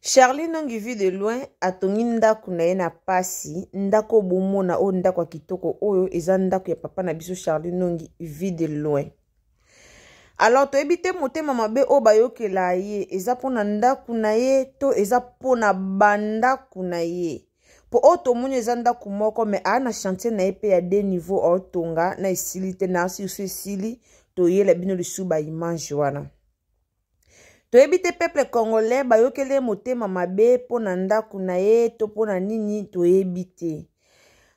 charline ongivi de loin atongi ndako na ye na mpasi ndako bomona oyo ndako ya kitoko oyo eza ndako ya papa na biso charline ongivi de loin alors toyebi te motema mabe oyo bayokela ye eza mpona ndako na ye to eza mpona bandako na ye mpo oyo tomoni eza ndako moko me aa na chantier na ye mpe ya de niveau aotonga na esili te na susu esili toyela bino lisusu baimage wana toyebi te peuple congolais bayokeli motema mabe mpo na ndako na ye to mpo na nini toyebi te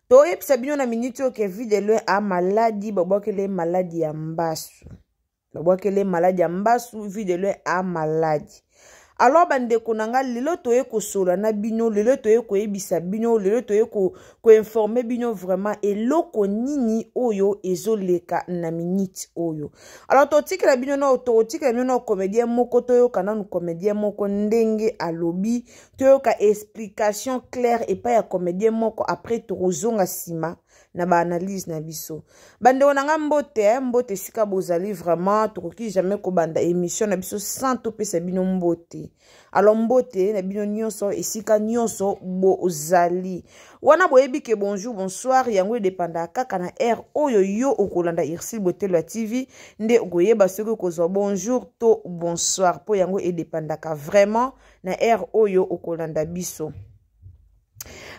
toyebisa bino na miniti oyo kevin elwe amaladi babwakeli maladi ya mbasu babwakeli maladi ya mbasu videlwe amaladi alors bandeko na nga lelo toye kosola na bino lelo toye koyebisa bino lelo toye koinforme ko bino vraiment eloko nini oyo ezoleka na minute oyo alors totikela bino na tokotikela bino na comédien moko toyoka nanu comédien moko ndenge alobi toyoka explication claire epai ya comédien moko après tokozonga nsima na baanalyse na biso bandeko na ngai mbote eh, mbote esika bozali vraiment tokoki jamais kobanda émission na biso sans topesa bino mbote alors mbote na bino nyonso esika nyonso bozali wana boyebi ke bonjour bonsoir yango edepandaka kaka na aire oyo yo okolanda irsile botelo ya tv nde okoyeba soki okozwa bonjour to bonsoir mpo yango edepandaka vraiment na aire oyo okolanda biso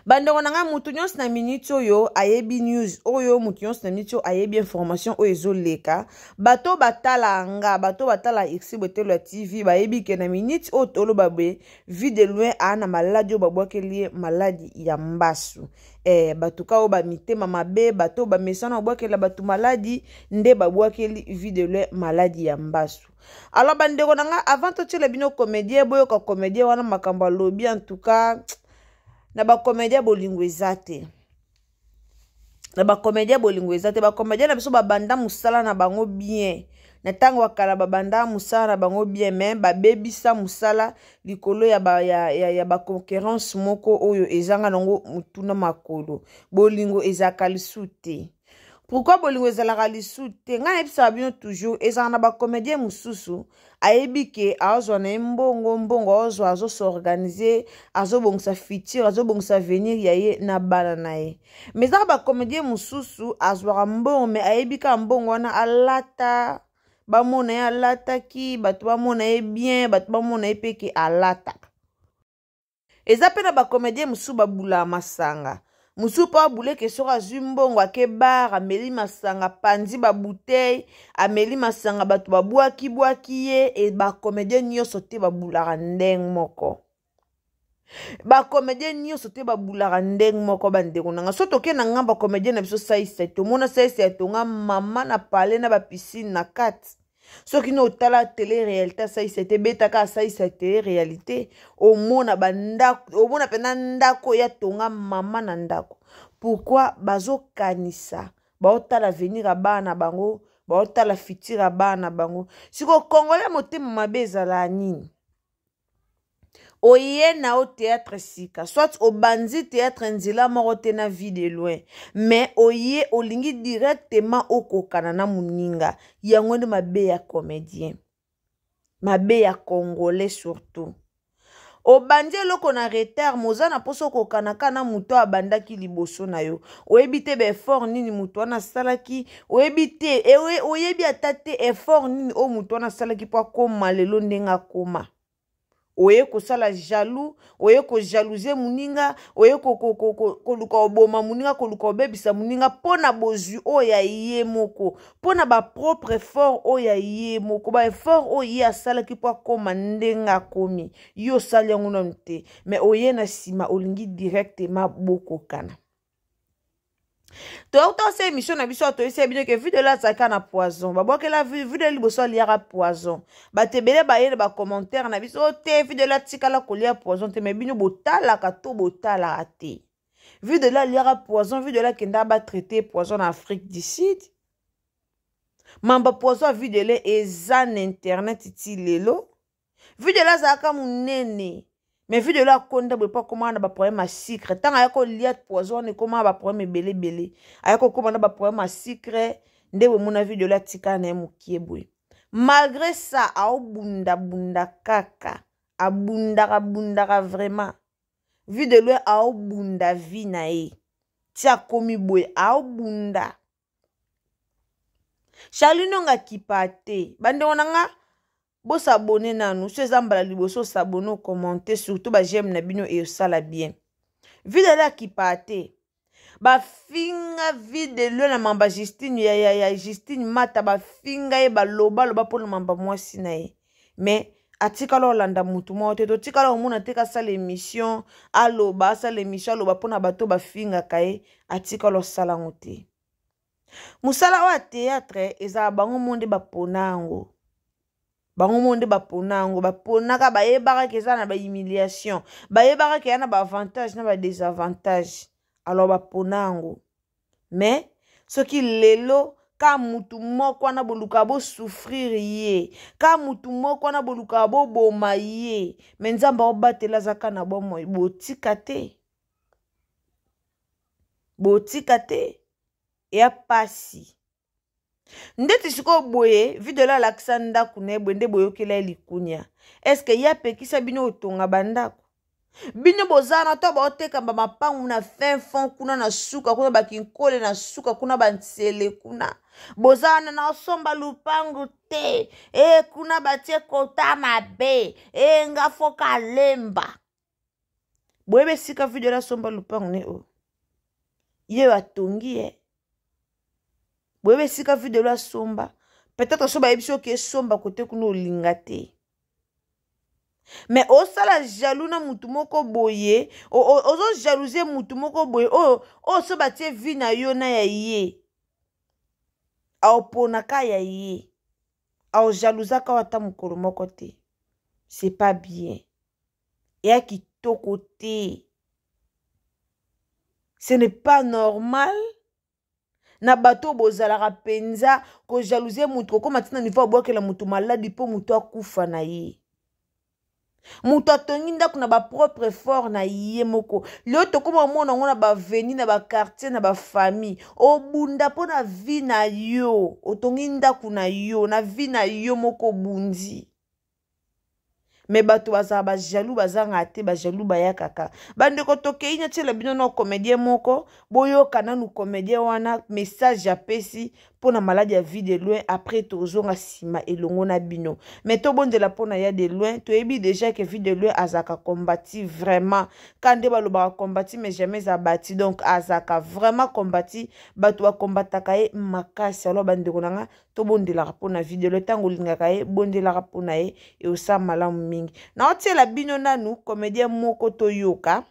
bandeko na ngai motu nyonso na miniti oyo ayebi news oyo motu nyonso na miniti oyo ayebi information oyo ezoleka bato batala nga bato batala exi botelo ya tv bayebi ke na miniti oyo toloba boye vi de loin aa na maladi oyo babwakeli ye maladi ya mbasu eh, bato ka oyo bamitema mabe bato oyo bamesana babwakela bato maladi nde babwakeli vi de loin maladi ya mbasu alors bandeko na ngai avant totiela bino comédien boyoka comédien wana makambo alobi en tout cas na bakomédien ya bolingo eza te na bakomédien ya bolingo eza te bakomédien na biso babanda mosala na bango bien na ntango ya kala babanda mosala na bango bien me babebisa mosala likolo ya baconquérance ba moko oyo ezanga nango motuna makolo bolingo ezalaka lisu te pourkui bolingo ezalaka lisu te ngai nayebisaka bino toujours ezalaka na bacomédien mosusu ayebi ke azozwa na ye mbongo mbongo azozwa azosorganize azobongisa future azobongisa avenir ya ye na bana na ye ma ezaka bacomédien mosusu azwaka mbongo me ayebi kaka mbongo wana alata bamona ye alataki bato bamona ye bien bato bamona ye mpe ke alataka eza mpe na bacomédien mosusu babula masanga mosusu mpo abuleke soko azwi mbongo ake bar ameli masanga panzi babuteille ameli masanga bato babwaki-bwaki ye e bakomedie nyonso te babulaka ndenge moko bakomedie nyonso te babulaka ndenge moko bandeko na nga so toke na ngai bakomedie na biso saisa tomona saisa ya tonga mama na pale na bapisine na kati soki no otala tele réalité asalisa ete betaka asalisa tele réalité omona bandako omona mpena ndako ya tonga mama na ndako pourkui bazokanisa baotala venir ya bana na bango baotala futur ya bana na bango sikoyo kongola motema mabe ezala nini oye na o théâtre sika soit obandi théâtre nzela moko te na vie de loin mais oye olingi directement okokana na moninga yango nde mabe ya comédien mabe ya congolais surtout obandi eloko na retard moza na mposa okokana ka na moto abandaki liboso na yo oyebi te baeffort nini moto wana asalaki oyebi te e oyebi ata te effort nini oyo moto wana asalaki mpo akóma lelo ndenge akóma oye kosala jaloux oye kojalouze moninga oye koluka oboma moninga koluka obebisa moninga mpo na bozwi oyo ya ye moko mpo na bapropre effort oyo ya ye moko baeffort oyo ye asalaki mpo akóma ndenge akomi ye osali yango nanu te me oye na nsima olingi directema bokokana totosala émission na biso toyesai bino ke video elazalaka na poison babwakela video liboso aliaka poison bato ebele bayeli bacommentaire na biso oh, te video elatikala kolia poison te me bino botalaka to botalaka te video elaliaka poison video elakenda batraite poison na afrique du sud mamba poison ya video ele eza na internet ti lelo video elazalaka monene me vi de lo akonda boye mpo akómaa na baproblème ya sucre ntango aya kolia poison wana ekómaa baproblème ebeleebele aya kokóma na baproblème ya sucre nde bomona vi de lo atikala na ye mokie boye malgré ça aobundabunda kaka abundakabundaka vraiment vi de lo aobunda vi na ye ti akómi boye aobunda charlinonga kipa te bandengo na nga bosabone nanu so eza mbala liboso osabone okomante surtout bageme na bino eyosala bien videlo akipa te bafinga videlo na mamba justine ya, ya, ya justine mata bafinga ye balobaloba mpona mamba mwasi na ye me atikala olanda motu moko te totikala omona te kasala émission aloba asala émission aloba mpona bato bafingaka ye atikala osala yango te mosala oyo ya teatre eza bango mo nde bapona yango bango moo nde bapona yango baponaka bayebaka ke eza na bahumiliation bayebaka ke ya na baavantage na badesavantage alors bapona yango me soki lelo ka mutu moko wana boluka bosouffrir ye ka mutu moko wana boluka boboma ye me nzambe aobatela azaka na bomoi botika te botika te eya pasi nde ti sikoyo boye videolo alakisa ndako na ye boye nde boyokela ye likunia eske ye apekisa bino kotonga bandako bino bozala na to baoteka bamapangu na fin fond kuna na suka kuna bakinkole na suka kuna bantsele kuna bozala na naosomba lupangu te e kuna batie kota mabe e nga foka lemba boyeba esika videolo asomba lupangu ne oyo ye atongi ye eh. boyeba esika videlo asomba peut-être so bayebi soki esomba kote kuna olinga te me osala jaloux na mutu moko boye ozojalousie mutu moko boye oyo oyo so batie vi na yo na ya ye aoponaka ya ye aojalusaka ata mokolo moko te c'est pas bien eya kitoko te ce n'est pas normal na bato oyo bozalaka mpenza kojalousie motu kokóma ntina nivo abwakela motu maladi mpo motu akufa na ye moto atongi ndako na bapropre fort na ye moko leo tokóma omona yango na baveni na bakartier na bafamille obunda mpo na vi na yo otongi ndako na yo na vi na yo moko obundi me bato bazala bajalu bazanga te bajalu bayakaka bandeko tokei netiela bino na comédien moko boyoka nanu comédien wana message apesi mpo na maladi ya vie de loin après tozonga nsima elongo na bino me tobondela mpona ya de loin toyebi déjà ke vie de loin azalaka combati vraiment ka nde balobaka combati mais jamais eza bati donc azalaka vraiment combati bato bakombataka ye makasi alo bandeko na nga tobondelaka mpona vie de loin ntango olingaka ye bondelaka mpona ye eosa malamu mingi naotiela bino nanu komedien moko toyoka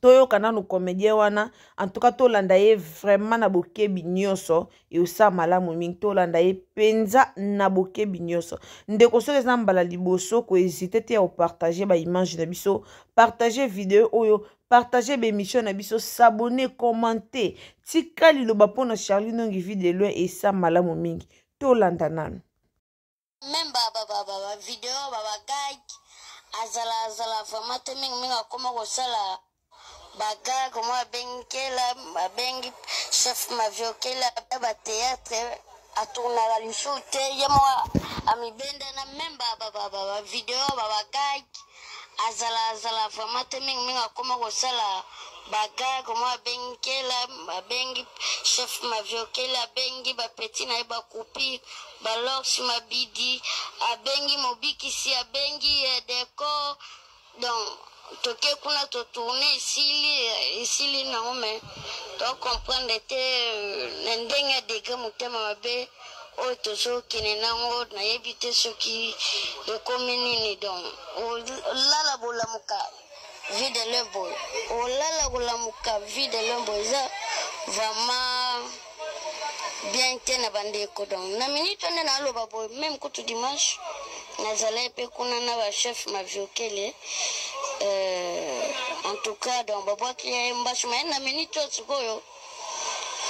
toyoka nanu comédien wana antuka tolanda ye vraiment na bokebi nyonso eosala malamu mingi tolanda ye mpenza na bokebi nyonso ndeko soki eza mbala liboso koezite te ya kopartage baimage na biso partage video oyo partage bémission na biso sabone komante tika liloba mpona charli nongi video lelo esa malamu mingi tolanda nanu meme bababababavideo babagag azala azala vraimen te mingimingi akoma kosala bagarre mwa abengikela abengi chef maviokela bateatre atournaka lisusu te ye mwa amibenda na meme bavideo babagage azala azala vraimen te mingimingi akoma kosala bagarre mwa abengikela abengi chef maviokela abengi bapeti na ye bacoupire balorse mabidi abengi mobikisi abengi decor donc toke kuna totourne esili esili nango me tocomprendre ete euh, na ndenge ya degre motema mabe oyo tozokende nango nayebi te soki ekomi nini donc olala bolamuka vie de lemboy olala kolamuka vie de lemboy eza vraiment bien te na bandeko donc na minute nde naaloba boye meme kutu dimanche nazalai mpe kuna na bachef maviokele Eh, en tout cas donc babwaki ye mbasu ma ye na minute oyo sikoyo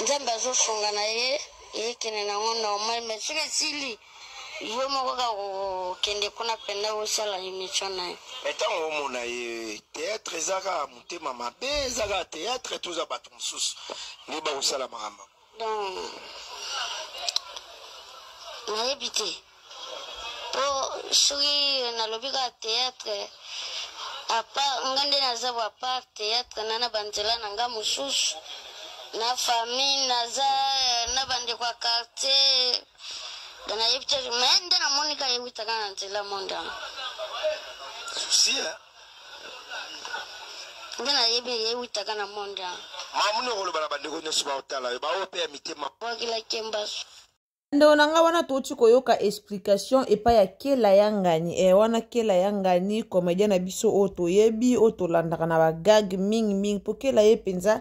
nzambe azosunga na ye eyekende nango normal ma soki esili yo moko kaka kokende kuna mpenza kosala émission na ye ntango omona ye théâtre eza kaka motema mabe eza kaka théâtre toza bato mosusu nde bakosala makambo donc nayebi te mpo soki nalobi kaka théâtre apa nga nde naza bwa part théâtre na na banzela na nga mosusu na famille naza eh, na bandeko ya quartier nayebi te me nde namoni ka yebitaka na nzela mondanga eh? nde nayebi yebitaka na mondanga mamuni okoloba na bandeko nyonso baotala yo baopeya mitema wakilakembaso ndeko na ngai wana touti koyoka explication epai ya kela ya ngani e eh, wana kela ya ngani komedia na biso oyo toyebi oyo tolandaka na bagage mingimingi mpo kela ye mpenza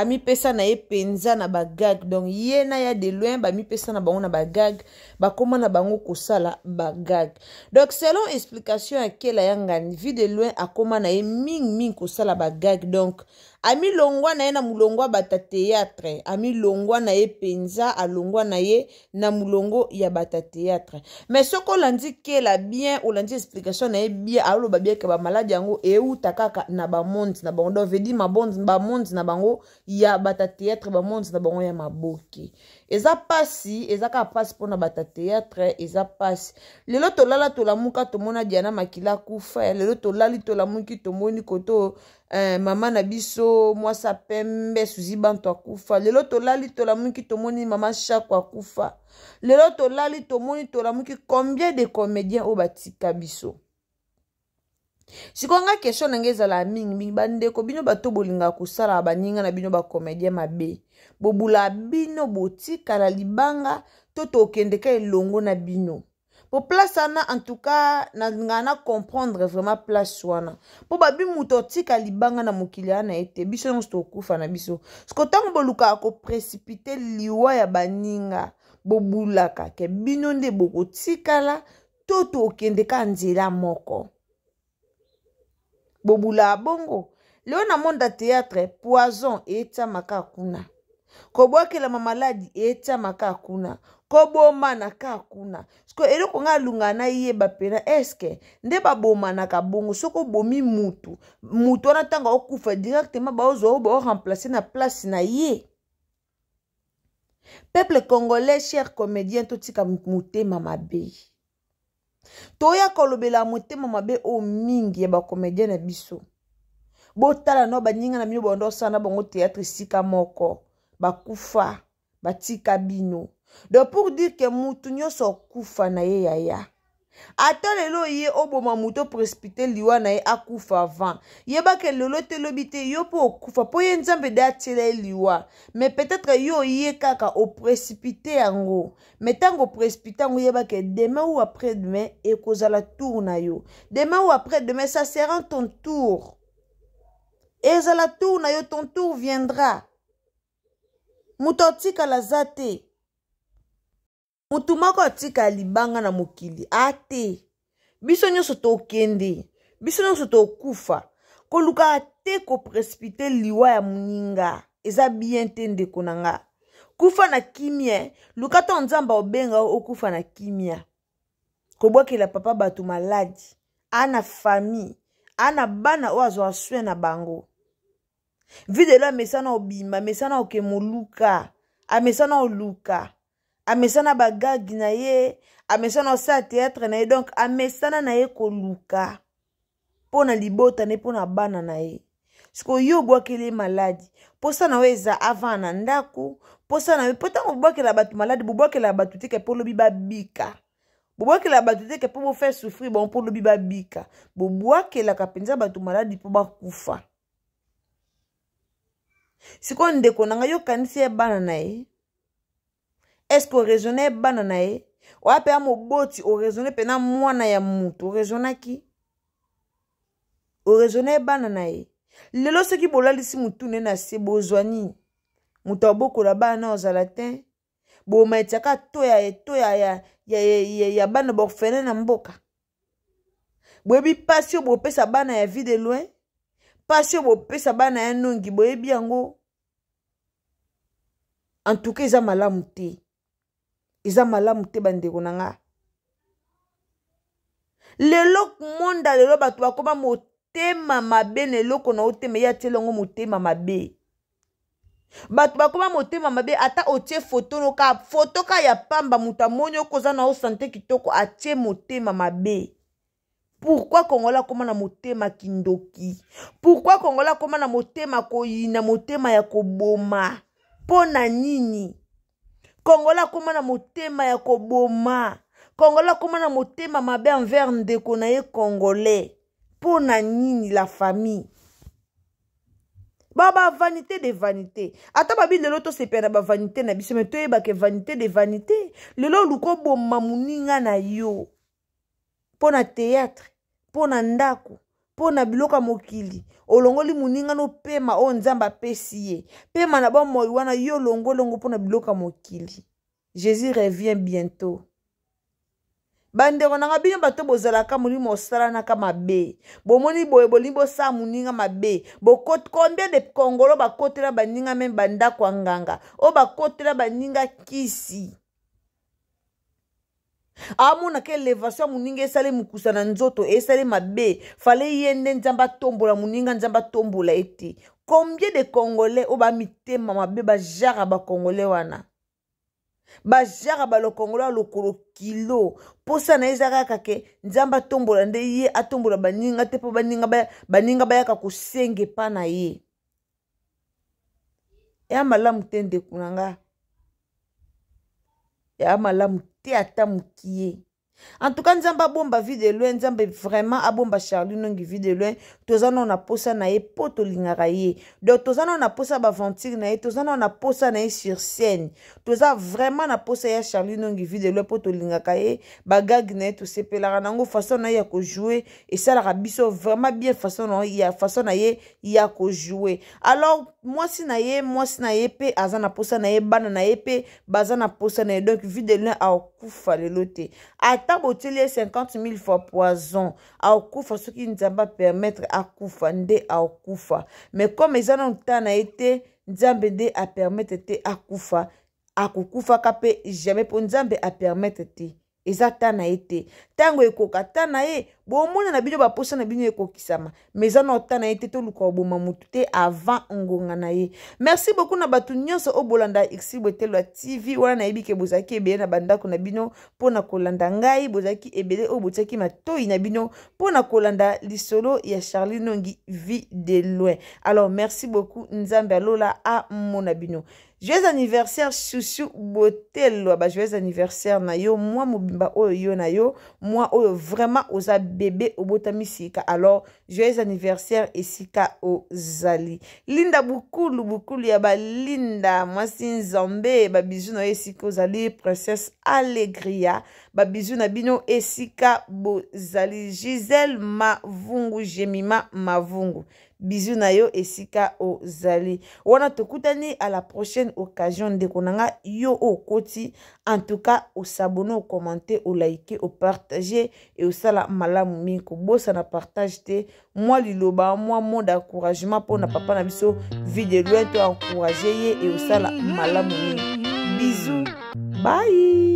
amipesa na ye mpenza na bagag donc ye na ya de loin bamipesa na bango na bagag bakóma na bango kosala bagag donc selon explication ya kela ya ngani vi de loin akóma na ye mingimingi kosala bagag donc amilongwa na ye na molongo ya batateatre amilongwa na ye mpenza alongwa na ye na molongo ya batateatre mais soki olandi kela bien olandi explication na ye bien aloba bieke bamaladi yango euta kaka na bamonde na bango donc vedi mabondi bamonde na bango ya batateatre bamonzi na bango ya maboke eza mpasi eza kaka mpasi mpona batateatre eza mpasi lelo tolala tolamuka tomona diana makila akufa eh. lelo tolali tolamuki tomoni koto eh, mama na biso mwasa pembe suzi bantu akufa lelo tolali tolamuki tomoni mama shako akufa lelo tolali tomoni tolamuki combien de comédien oyo batika biso sikoyo nga question na ngai ezala mingimingi bandeko bino bato bolinga kosala baninga na bino bacomédien mabe bobula bino botikala libanga to tokende ka elongo na bino po place wana en tout cas nanga na comprendre vraiment place wana mpo babi moto otika libanga na mokili wana ete biso nyonso tokufa na biso siko ntango bolukaka koprécipite liwa ya baninga bobulaka ke bino nde bokotikala to tokende ka nzela moko bobula ya bongo leo na monde ya théâtre poison etiamaka kuna kobwakelama maladi etiamaka kuna kobomana ka kuna sko eloko ngai alunga nayeba mpena eske nde babomanaka bongo soki obomi mutu mutu wana ntango okufa directement baozwa oyo baoremplace na place na ye peuple congolais cher comédien totika motema mabe toya kolobela motema mabe oyo mingi ya bakomedien na biso botala nao baninga na bino bondo osala na bango théâtre esika moko bakufa batika bino donc pour dire ke mutu nyonso okufa na ye yaya ata lelo ye oboma moto oprespite liwa na ye akufa avant yebaka lelo te lobi te yo mpo okufa mpo ye nzambe nde atiela ye liwa me peut-être yo ye kaka oprespite yango me ntango oprespite yango yebaka demain ou après demain ekozala tour na yo demain ou après demain ça sera ton tour ezala tour na yo ton tour viendra moto atikala aza te motu moko atika libanga na mokili ate biso nyonso tokende biso nyonso tokufa koluka te koprecipite liwa ya moninga eza bien te ndeko na nga kufa na kimia luka to nzambe obenga okufa na kimia kobwakela papa bato maladi ana fami ana bana oyo azwa swe na bango videlo amesana obima amesana oke moluka amesana oluka amesana bagage na ye amesana osala teatre na ye donk amesana na ye koluka mpo na libota ne mpo na bana na ye siko yo obwakeli ye maladi mposa na yo eza avant na ndako mposa na yo mpo ntango bobwakela bato maladi bobwakela bato teke mpo olobi babika bobwakelaka bato teke mpo bofaire souffrir bango mpo olobi babika bobwakelaka mpenza bato maladi mpo bakufa sikoyo ndeko na ngai yokanisi ye bana na ye eske orezone ye bana na ye oya mpe ya moboti orezone mpe na mwana ya motu orezonaki orezone ye bana na ye lelo soki bolalisi motu ne na se bozwa nini moto abokola bana ozala te boma etiaka to ya eto ya, ya, ya, ya, ya bana baorfele na mboka boyebi mpasi oyo bopesa bana ya vie de loin mpasi oyo bopesa bana ya nongi boyebi yango en tout cas eza malamu te eza malamu te bandeko na nga lelo monda lelo bato bakoma motema mabe na eloko na otema ye atiela yango motema mabe bato bakoma motema mabe ata otie foto noka foto ka ya pamba moto amoni okoza na osante kitoko atie motema mabe pourkui kongola akoma na motema kindoki pourkui kongola akoma na motema koyina motema ya koboma mpo na nini kongola akóma na motema ya koboma kongola akóma na motema mabe envers ndeko na ye congolais mpo na nini la famille ba bavanité de vanité ata babi lelo tosepela na bavanité na biso me toyebaka vanité de vanité lelo oluka oboma moninga na yo mpo na théâtre mpo na ndako mpo na biloko ya mokili olongoli moningano pema oyo oh, nzambe apesi ye pema na bomoi wana yo olongolongo mpo na biloko ya mokili jésus revient bientôt bandeko nanga bino bato bozalaka molimo bosalanaka mabe bomoni boye bolingi bosala moninga mabe combien de kongolo bakotela baninga me bandako ya nganga oyo oh, bakotela baninga kisi amonaka elevation ya moninga esali mokusa na nzoto esali mabe fale ye nde nzambe atombola moninga nzambe atombola ye te combien de congolais oyo bamitema mabe bajara bacongolais wana bajara balokongolais alokolo kilo mposa na ye eza kaka ke nzambe atombola nde ye atombola baninga te mpo baninga bayaka kosenge mpa na ye ya malamu te ndeko na nga ya malamu À Tamoukié. en tout cas nzambe abomba vie de loin nzambe vraiment abomba charli nongi vie de loin toza nao na posa na ye mpo tolingaka ye donc toza nao na posa ya baventure na ye toza nao na posa na ye sur scène toza vraiment na posa ya charli nongi vie de loin mpo tolingaka ye bagage na ye tosepelaka nango façon na ye ya kojoue esalaka biso vraiment bien façon na ya façon na ye ya kojoue alors mwasi na ye mwasi na ye mpe aza na posa na ye bana na ye mpe baza na posa na ye donc vie de loin akokufa lelo te ata botieli ye 50 000 fois poison akokufa soki nzambe apermetre akufa nde akokufa me kome eza nanu ntaa na ye te nzambe nde apermetre te akufa akokufaka mpe jamais mpo nzambe apermetre te eza ta na ye te ntango ekoka ta na ye bomona na bino baposa na bino ekokisama ma eza na ota na ye te toluka koboma motu te avant ngonga na ye merci beaucoup na bato nyonso oyo bolanda exi botelo ya tv wana nayebi ke bozalaki ebele na bandako na bino mpona kolanda ngai bozalaki ebele oyo botiaki matoi na bino mpona kolanda lisolo ya charlie nongi vie de loin alors merci beaucoup nzambe alola amona bino joyeux anniversaire susu botello ba joyeux anniversaire na yo mwa mobimba oyo yo na yo mwa oyo vraiment oza bebe obotami sika alors joyeux anniversaire esika ozali linda bukulu bukulu ya balinda une nzambe babizu na esika ozali princesse allegria babizu na bino esika bozali ma mavungu Jemima mavungu bizu na yo esika ozali wana tokutani à la prochaine occasion de konanga yo o koti en tout cas au partager et au sala malam miko. Bosa na partage te mwa liloba mwa monde ya encouragement mpona papa na biso vie de loin to encourage ye eosala malamu mingi bizu bai